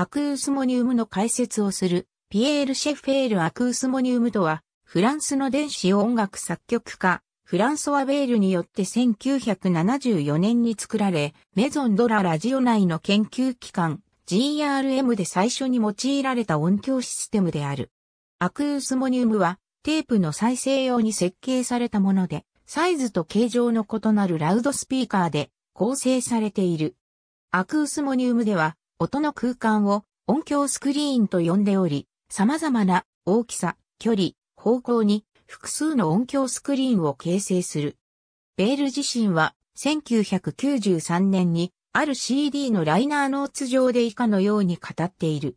アクースモニウムの解説をする、ピエール・シェフェール・アクースモニウムとは、フランスの電子音楽作曲家、フランソワ・ベールによって1974年に作られ、メゾン・ドラ・ラジオ内の研究機関、GRM で最初に用いられた音響システムである。アクースモニウムは、テープの再生用に設計されたもので、サイズと形状の異なるラウドスピーカーで構成されている。アクースモニウムでは、音の空間を音響スクリーンと呼んでおり、様々な大きさ、距離、方向に複数の音響スクリーンを形成する。ベール自身は1993年にある CD のライナーノーツ上で以下のように語っている。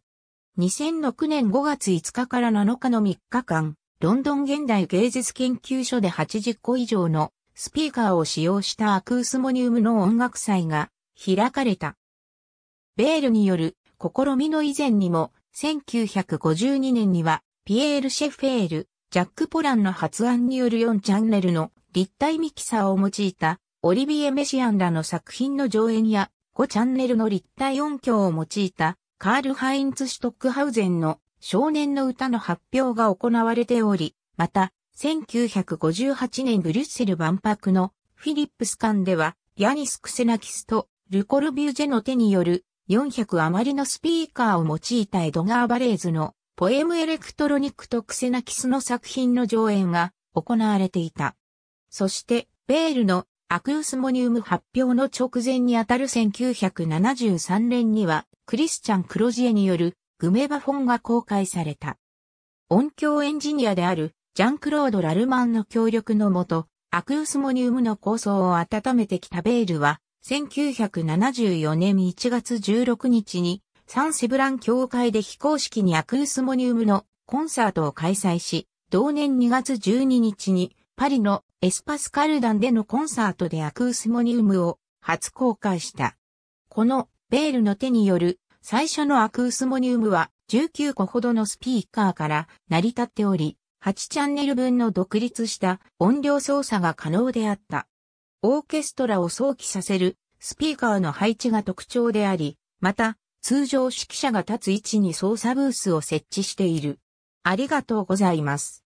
2006年5月5日から7日の3日間、ロンドン現代芸術研究所で80個以上のスピーカーを使用したアクースモニウムの音楽祭が開かれた。ベールによる試みの以前にも、1952年には、ピエール・シェフェール、ジャック・ポランの発案による4チャンネルの立体ミキサーを用いた、オリビエ・メシアンらの作品の上演や、5チャンネルの立体音響を用いた、カール・ハインツ・シュトックハウゼンの少年の歌の発表が行われており、また、1958年ブリュッセル万博のフィリップス館では、ヤニス・クセナキスとルコルビュージェの手による400余りのスピーカーを用いたエドガー・バレーズのポエムエレクトロニックとクセナキスの作品の上演が行われていた。そして、ベールのアクウスモニウム発表の直前にあたる1973年には、クリスチャン・クロジエによるグメバフォンが公開された。音響エンジニアであるジャンクロード・ラルマンの協力のもと、アクウスモニウムの構想を温めてきたベールは、1974年1月16日にサンセブラン教会で非公式にアクースモニウムのコンサートを開催し、同年2月12日にパリのエスパスカルダンでのコンサートでアクースモニウムを初公開した。このベールの手による最初のアクースモニウムは19個ほどのスピーカーから成り立っており、8チャンネル分の独立した音量操作が可能であった。オーケストラを想起させるスピーカーの配置が特徴であり、また、通常指揮者が立つ位置に操作ブースを設置している。ありがとうございます。